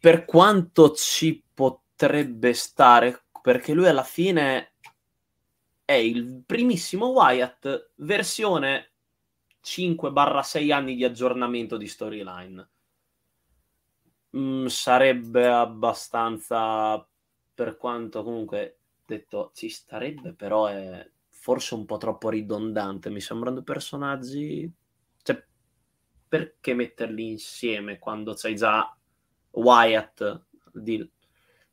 per quanto ci potrebbe stare, perché lui alla fine è il primissimo Wyatt versione 5-6 anni di aggiornamento di storyline. Mm, sarebbe abbastanza per quanto comunque detto ci starebbe, però è forse un po' troppo ridondante. Mi sembrano personaggi. Cioè, perché metterli insieme quando c'hai già Wyatt, deal.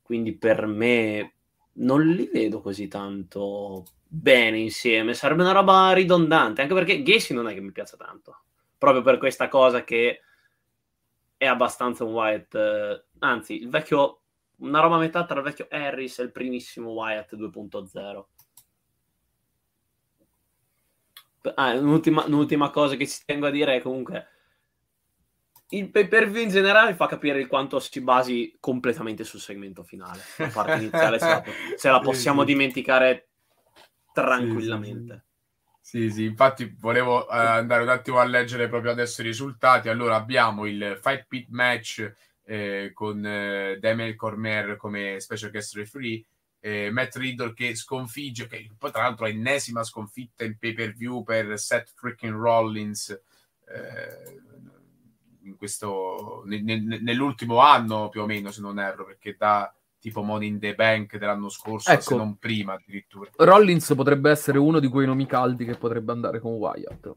quindi per me non li vedo così tanto bene insieme, sarebbe una roba ridondante, anche perché Gacy non è che mi piace tanto, proprio per questa cosa che è abbastanza un Wyatt, eh, anzi il vecchio, una roba a metà tra il vecchio Harris e il primissimo Wyatt 2.0. Ah, un'ultima, un'ultima cosa che ci tengo a dire è comunque il pay per view in generale fa capire il quanto si basi completamente sul segmento finale. La parte iniziale se, la, se la possiamo sì, dimenticare tranquillamente. Sì, sì, infatti volevo eh, andare un attimo a leggere proprio adesso i risultati. Allora abbiamo il Fight Pit match eh, con eh, Damien Cormier come special guest referee. Eh, Matt Riddle che sconfigge, che poi tra l'altro è ennesima sconfitta in pay per view per Seth freaking Rollins. Eh, questo, nel, nell'ultimo anno più o meno, se non erro, perché da tipo Money in the Bank dell'anno scorso, ecco, se non prima addirittura. Rollins potrebbe essere uno di quei nomi caldi che potrebbe andare con Wyatt.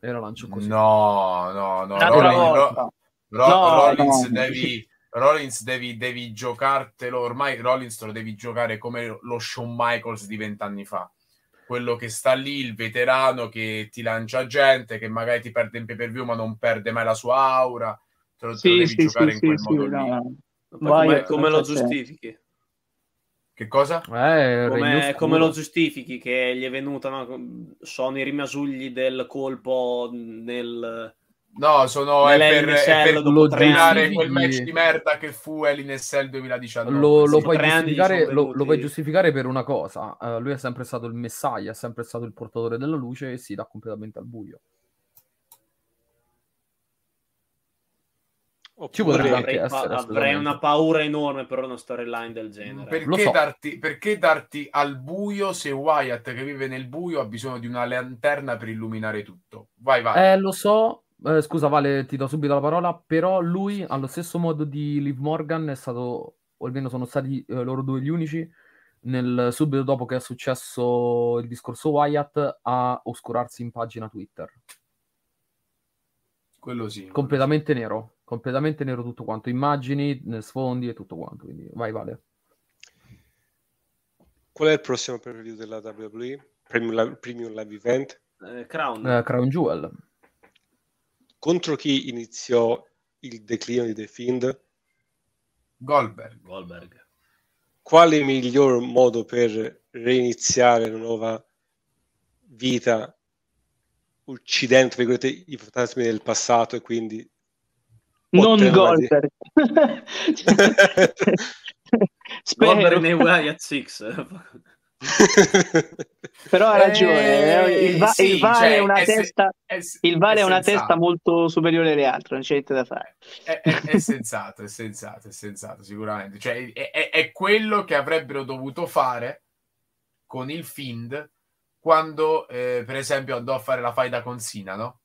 E lo lancio così. No, no, no. Rollins, ro- ro- no, Rollins devi... Rollins devi, devi, giocartelo, ormai Rollins lo devi giocare come lo Shawn Michaels di vent'anni fa quello che sta lì, il veterano che ti lancia gente, che magari ti perde in pay per view ma non perde mai la sua aura, te lo, sì, te lo devi sì, giocare sì, in quel modo no. Vai, come, lo giustifichi? Che cosa? Eh, come, come, lo giustifichi che gli è venuta, no? sono i rimasugli del colpo nel, No, sono, è per, è per giustificare quel match di merda che fu Elinessel 2019. Lo, lo, sì, puoi lo, lo, puoi giustificare, per una cosa. Uh, lui è sempre stato il messaia, è sempre stato il portatore della luce e si dà completamente al buio. Oppure avrei, pa- avrei una paura enorme per una storyline del genere. Perché, so. darti, perché, darti, al buio se Wyatt che vive nel buio ha bisogno di una lanterna per illuminare tutto? Vai, vai. Eh, lo so, eh, scusa Vale, ti do subito la parola, però lui allo stesso modo di Liv Morgan è stato, o almeno sono stati eh, loro due gli unici, nel, subito dopo che è successo il discorso Wyatt, a oscurarsi in pagina Twitter. Quello sì. Completamente quello sì. nero, completamente nero tutto quanto, immagini, eh, sfondi e tutto quanto, quindi vai Vale. Qual è il prossimo preview della WWE? Premium, Live, premium live Event? Eh, Crown. Eh, Crown Jewel contro chi iniziò il declino di The Fiend? Goldberg. Goldberg. Quale miglior modo per reiniziare una nuova vita uccidendo i fantasmi del passato e quindi non Goldberg di... Goldberg nei Wyatt Six. Però ha ragione, eh, eh, il, va- cioè, è una, testa, vale è una testa, molto superiore alle altre, non c'è niente da fare. È, sensato, è sensato, è sensato, sicuramente. Cioè, è, quello che avrebbero dovuto fare con il Find quando, eh, per esempio, andò a fare la faida con Sina, no?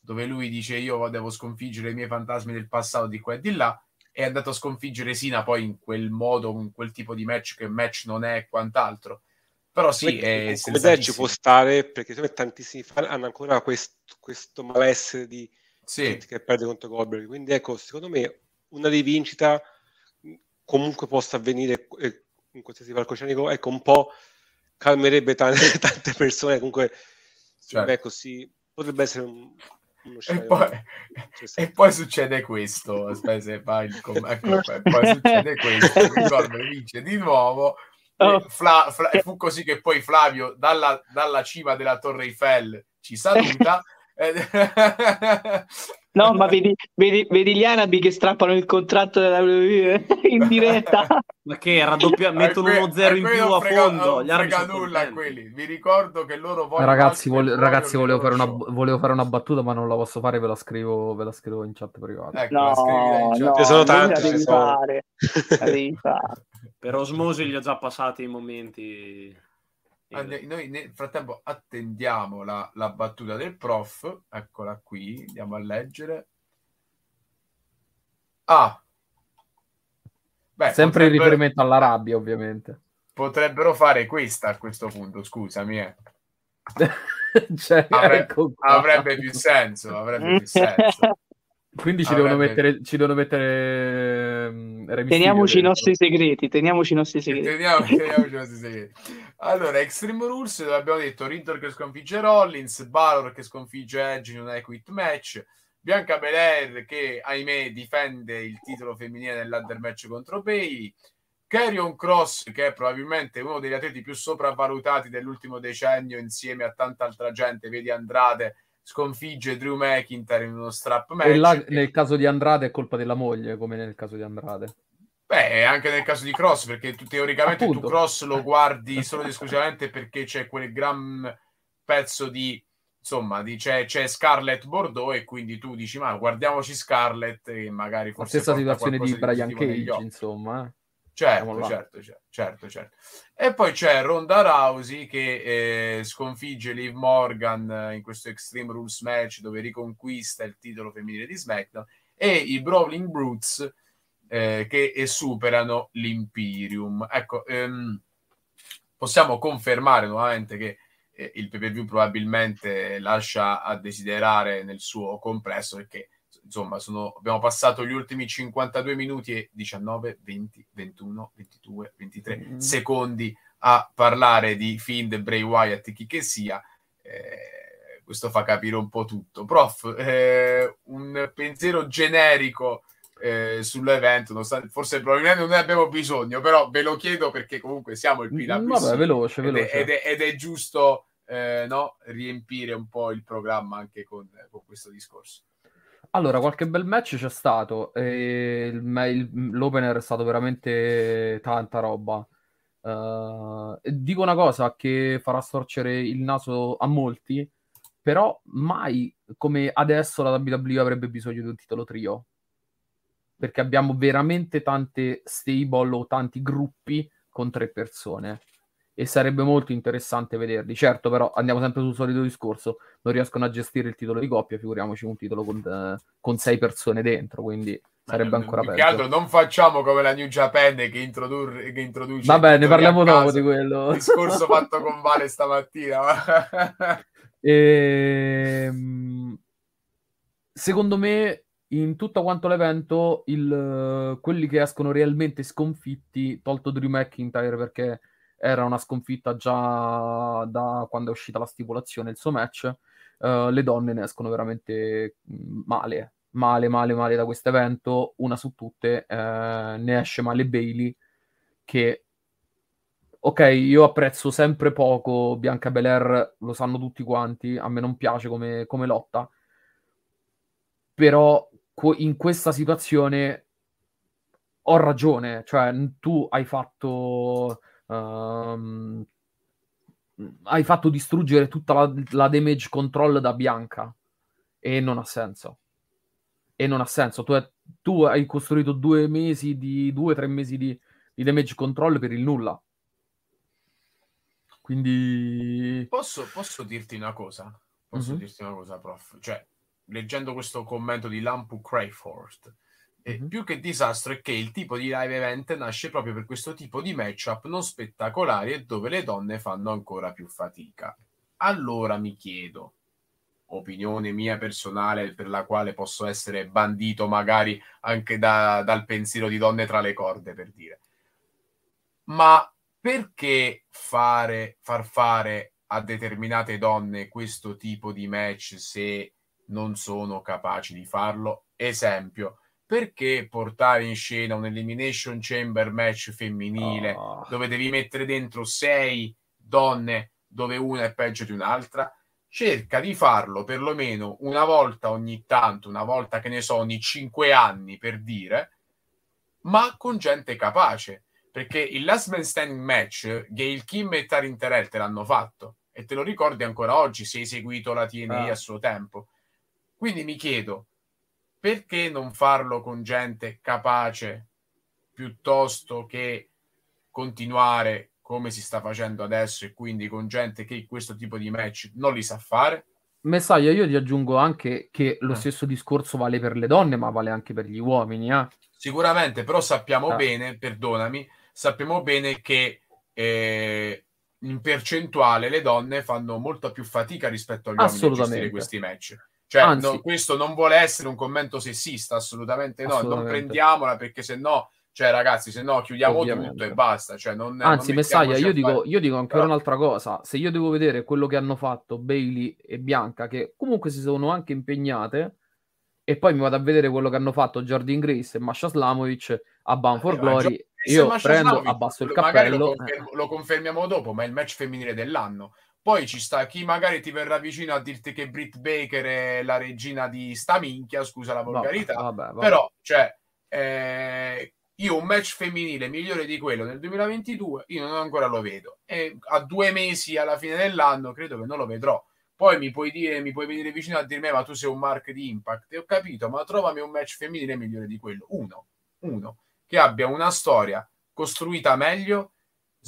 Dove lui dice io devo sconfiggere i miei fantasmi del passato di qua e di là è andato a sconfiggere Sina poi in quel modo, in quel tipo di match che match non è e quant'altro. Però sì, è ci può stare perché secondo tantissimi fan hanno ancora quest- questo malessere di sì. che perde contro Goldberg. Quindi ecco, secondo me una rivincita comunque possa avvenire eh, in qualsiasi palcoscenico, ecco, un po' calmerebbe tante, tante persone. Comunque, certo. beh, così potrebbe essere un, e poi, e poi, succede questo. Aspetta, se vai il com- ecco, poi succede questo. Ricordo, vince di nuovo. Oh. Fla- Fla- fu così che poi Flavio dalla, dalla cima della Torre Eiffel ci saluta. No, ma vedi, vedi, vedi, gli arabi che strappano il contratto della in diretta. ma che raddoppia, mettono uno zero in più a frega, fondo. Gli arabi frega nulla quelli. Vi ricordo che loro vogliono. Ragazzi, voglio, ragazzi volevo, fare una, volevo, fare una, battuta, ma non la posso fare, ve la scrivo, ve la scrivo in chat privata. Ecco, no, chat. no, ce sono tanti. La devi per osmosi gli ho già passati i momenti. Andiamo, ah, noi nel frattempo attendiamo la, la, battuta del prof, eccola qui, andiamo a leggere. Ah, Beh, sempre in riferimento alla rabbia, ovviamente. Potrebbero fare questa a questo punto, scusami. Eh. cioè, avrebbe, ecco avrebbe, più senso, avrebbe più senso. Quindi ci, avrebbe... devono mettere, ci devono mettere... Ehm, teniamoci i nostri segreti, teniamoci i nostri segreti. Teniamo, teniamoci i nostri segreti. Allora, Extreme Rules, abbiamo detto, Rintor che sconfigge Rollins, Balor che sconfigge Edge in un Equit Match, Bianca Belair che, ahimè, difende il titolo femminile nell'Under Match contro Bailey, Carrion Cross, che è probabilmente uno degli atleti più sopravvalutati dell'ultimo decennio, insieme a tanta altra gente, vedi Andrade, sconfigge Drew McIntyre in uno strap match. E là, nel caso di Andrade è colpa della moglie, come nel caso di Andrade. Beh, anche nel caso di Cross, perché tu, teoricamente Appunto. tu Cross lo guardi solo ed esclusivamente perché c'è quel gran pezzo di insomma di, c'è, c'è Scarlett Bordeaux e quindi tu dici ma guardiamoci Scarlett e magari forse la stessa situazione di Brian di Cage insomma eh. certo certo, certo, certo, e poi c'è Ronda Rousey che eh, sconfigge Liv Morgan eh, in questo Extreme Rules match dove riconquista il titolo femminile di SmackDown e i Brawling Brutes eh, che superano l'Imperium. Ecco, ehm, possiamo confermare nuovamente che eh, il pay-per-view probabilmente lascia a desiderare nel suo complesso perché insomma sono, abbiamo passato gli ultimi 52 minuti e 19, 20, 21, 22, 23 mm-hmm. secondi a parlare di Find, Bray Wyatt, chi che sia. Eh, questo fa capire un po' tutto. Prof, eh, un pensiero generico eh, sull'evento, nonostante forse probabilmente non ne abbiamo bisogno, però ve lo chiedo perché comunque siamo il Pilab. Mm, vabbè, veloce, veloce. Ed, è, ed, è, ed è giusto eh, no? riempire un po' il programma anche con, con questo discorso. Allora, qualche bel match c'è stato. Il, il, l'opener è stato veramente tanta roba. Uh, dico una cosa che farà storcere il naso a molti, però mai come adesso la WWE avrebbe bisogno di un titolo trio perché abbiamo veramente tante stable o tanti gruppi con tre persone e sarebbe molto interessante vederli. Certo, però andiamo sempre sul solito discorso, non riescono a gestire il titolo di coppia, figuriamoci un titolo con, eh, con sei persone dentro, quindi sarebbe Ma, ancora più peggio. Più che altro non facciamo come la New Japan che, introdur- che introduce... Vabbè, ne parliamo dopo di quello. Discorso fatto con Vale stamattina. e... Ehm, secondo me in tutto quanto l'evento, il, quelli che escono realmente sconfitti, tolto Drew McIntyre perché era una sconfitta già da quando è uscita la stipulazione, il suo match, uh, le donne ne escono veramente male, male, male, male da questo evento. Una su tutte uh, ne esce male Bailey che... Ok, io apprezzo sempre poco Bianca Belair, lo sanno tutti quanti, a me non piace come, come lotta, però in questa situazione ho ragione, cioè tu hai fatto, um, hai fatto distruggere tutta la, la, damage control da Bianca e non ha senso. E non ha senso. Tu, è, tu hai costruito due mesi di due, tre mesi di, di damage control per il nulla. Quindi posso, posso dirti una cosa? Posso mm-hmm. dirti una cosa, prof? Cioè, leggendo questo commento di Lampu Crayford, eh, mhm. più che disastro è che il tipo di live event nasce proprio per questo tipo di matchup non spettacolari e dove le donne fanno ancora più fatica. Allora mi chiedo, opinione mia personale per la quale posso essere bandito magari anche da, dal pensiero di donne tra le corde, per dire, ma perché fare, far fare a determinate donne questo tipo di match se non sono capaci di farlo. Esempio, perché portare in scena un Elimination Chamber match femminile oh. dove devi mettere dentro sei donne dove una è peggio di un'altra? Cerca di farlo perlomeno una volta ogni tanto, una volta che ne so, ogni cinque anni per dire, ma con gente capace. Perché il Last Man Standing match, Gail Kim e Tarin Terrell te l'hanno fatto e te lo ricordi ancora oggi se hai seguito la TNI ah. a suo tempo. Quindi mi chiedo, perché non farlo con gente capace piuttosto che continuare come si sta facendo adesso e quindi con gente che questo tipo di match non li sa fare? Messaggio, io ti aggiungo anche che lo eh. stesso discorso vale per le donne, ma vale anche per gli uomini. Eh? Sicuramente, però sappiamo eh. bene, perdonami, sappiamo bene che eh, in percentuale le donne fanno molta più fatica rispetto agli uomini a gestire questi match cioè, Anzi, no, questo non vuole essere un commento sessista, assolutamente no. Assolutamente. Non prendiamola perché se no, cioè, ragazzi, se no chiudiamo Ovviamente. tutto e basta. Cioè, non, Anzi, non Messaglia, io dico, io dico, ancora Però... Ah. un'altra cosa. Se io devo vedere quello che hanno fatto Bailey e Bianca, che comunque si sono anche impegnate, e poi mi vado a vedere quello che hanno fatto Jordan Grace e Masha Slamovic a Bound eh, Glory. Io prendo, Slamovic, abbasso il cappello. lo, confermo, lo confermiamo dopo, ma è il match femminile dell'anno poi ci sta chi magari ti verrà vicino a dirti che Brit Baker è la regina di sta minchia, scusa la volgarità, vabbè, vabbè, vabbè. però cioè, eh, io un match femminile migliore di quello nel 2022 io non ancora lo vedo e a due mesi alla fine dell'anno credo che non lo vedrò. Poi mi puoi dire, mi puoi venire vicino a dirmi, eh, ma tu sei un mark di Impact. E ho capito, ma trovami un match femminile migliore di quello. Uno, uno, che abbia una storia costruita meglio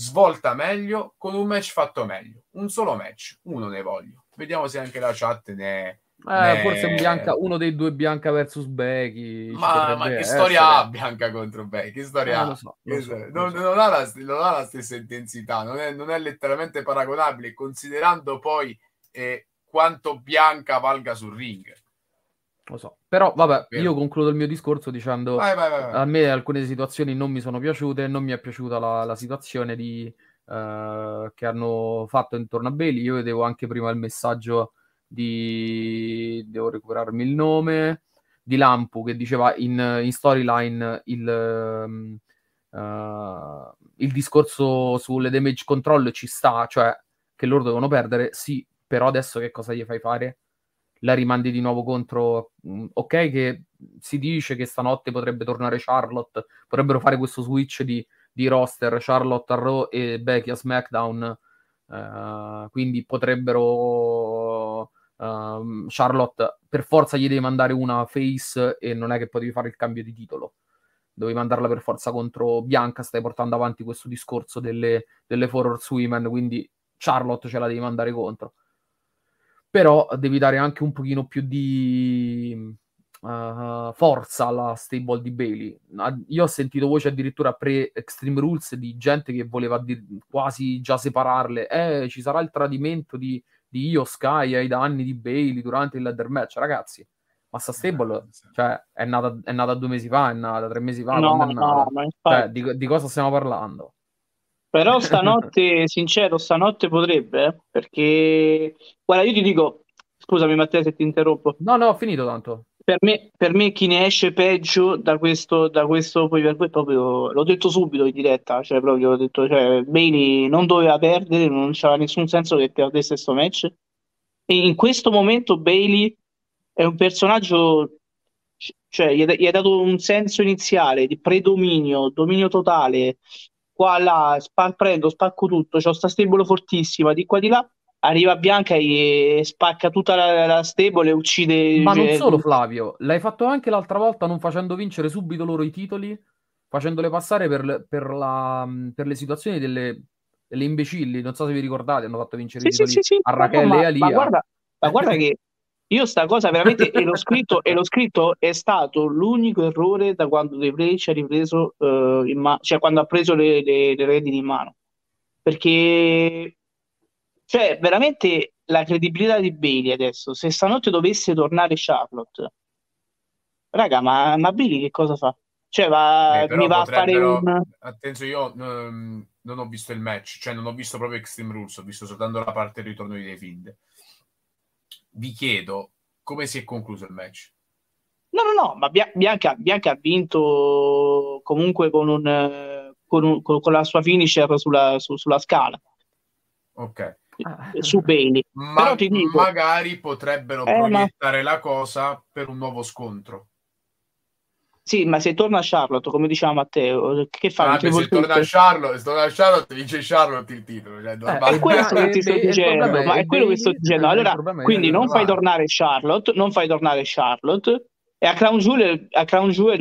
svolta meglio con un match fatto meglio. Un solo match, uno ne voglio. Vediamo se anche la chat ne... Eh, ne... Forse un bianca, uno dei due Bianca versus Becky. Ma, ma, che storia ha Bianca contro Becky? Che storia eh, ha? non, ha la, non, ha la, stessa intensità, non è, non è letteralmente paragonabile, considerando poi eh, quanto Bianca valga sul ring. Lo so, però vabbè, Vero. io concludo il mio discorso dicendo vai, vai, vai, a me alcune situazioni non mi sono piaciute, non mi è piaciuta la, la situazione di, eh, che hanno fatto intorno a Bailey. Io vedevo anche prima il messaggio di... devo recuperarmi il nome, di Lampu che diceva in, in storyline il, uh, il discorso sulle damage control ci sta, cioè che loro devono perdere, sì, però adesso che cosa gli fai fare? la rimandi di nuovo contro. Mm, ok, che si dice che stanotte potrebbe tornare Charlotte, potrebbero fare questo switch di, di roster Charlotte a Raw e Becky a SmackDown. Uh, quindi potrebbero uh, Charlotte per forza gli devi mandare una face e non è che potevi fare il cambio di titolo dovevi mandarla per forza contro Bianca stai portando avanti questo discorso delle, delle four horsewomen quindi Charlotte ce la devi mandare contro però devi dare anche un pochino più di uh, forza alla stable di Bailey. Io ho sentito voci addirittura pre-Extreme Rules di gente che voleva dir- quasi già separarle. Eh, ci sarà il tradimento di, di Io Sky ai danni di Bailey durante il ladder match, ragazzi. Ma sta stable eh, cioè, è, nata, è, nata, due mesi fa, è nata tre mesi fa. No, no, ma cioè, infatti... cioè, di, di cosa stiamo parlando? Però stanotte, sincero, stanotte potrebbe, eh, perché... Guarda, io ti dico, scusami Matteo se ti interrompo. No, no, ho finito tanto. Per me, per me chi ne esce peggio da questo, da questo poi per cui proprio l'ho detto subito in diretta, cioè proprio ho detto, cioè, Bailey non doveva perdere, non c'era nessun senso che perdesse questo match. E in questo momento Bailey è un personaggio cioè gli ha dato un senso iniziale di predominio, dominio totale, qua là, span- prendo, spacco tutto, c'ho sta stable fortissima, di qua di là, arriva Bianca e spacca tutta la, la stable e uccide... Ma non solo Flavio, l'hai fatto anche l'altra volta non facendo vincere subito loro i titoli, facendole passare per, per, la, mm, per le situazioni delle, delle, imbecilli, non so se vi ricordate, hanno fatto vincere sì, i titoli sì, sì, a Rachele no, e a Lia. Ma guarda, ma guarda che io sta cosa veramente, e l'ho scritto, e l'ho scritto, è stato l'unico errore da quando De Vrij ci ha ripreso, uh, in ma- cioè quando ha preso le, le, le redini in mano. Perché, cioè, veramente la credibilità di Bailey adesso, se stanotte dovesse tornare Charlotte, raga, ma, ma Bailey che cosa fa? Cioè, va, eh, mi va a fare un... Attenzione, io um, non ho visto il match, cioè non ho visto proprio Extreme Rules, ho visto soltanto la parte del ritorno di David vi chiedo come si è concluso il match. No, no, no, ma Bianca, Bianca ha vinto comunque con, un, con, un, con la sua finisher sulla, su, sulla scala. Ok. Eh, su Bailey. Ma, Però ti dico, magari potrebbero eh, proiettare ma... la cosa per un nuovo scontro. Sì, ma se torna a Charlotte, come diceva Matteo, che fa? Ah, se, se torna a Charlotte, se torna a Charlotte, vince Charlotte il titolo. Cioè, eh, è questo che ti sto dicendo, ma è quello che sto dicendo. Allora, quindi non fai tornare Charlotte, non fai tornare Charlotte, e a Crown Jewel, a Crown Jewel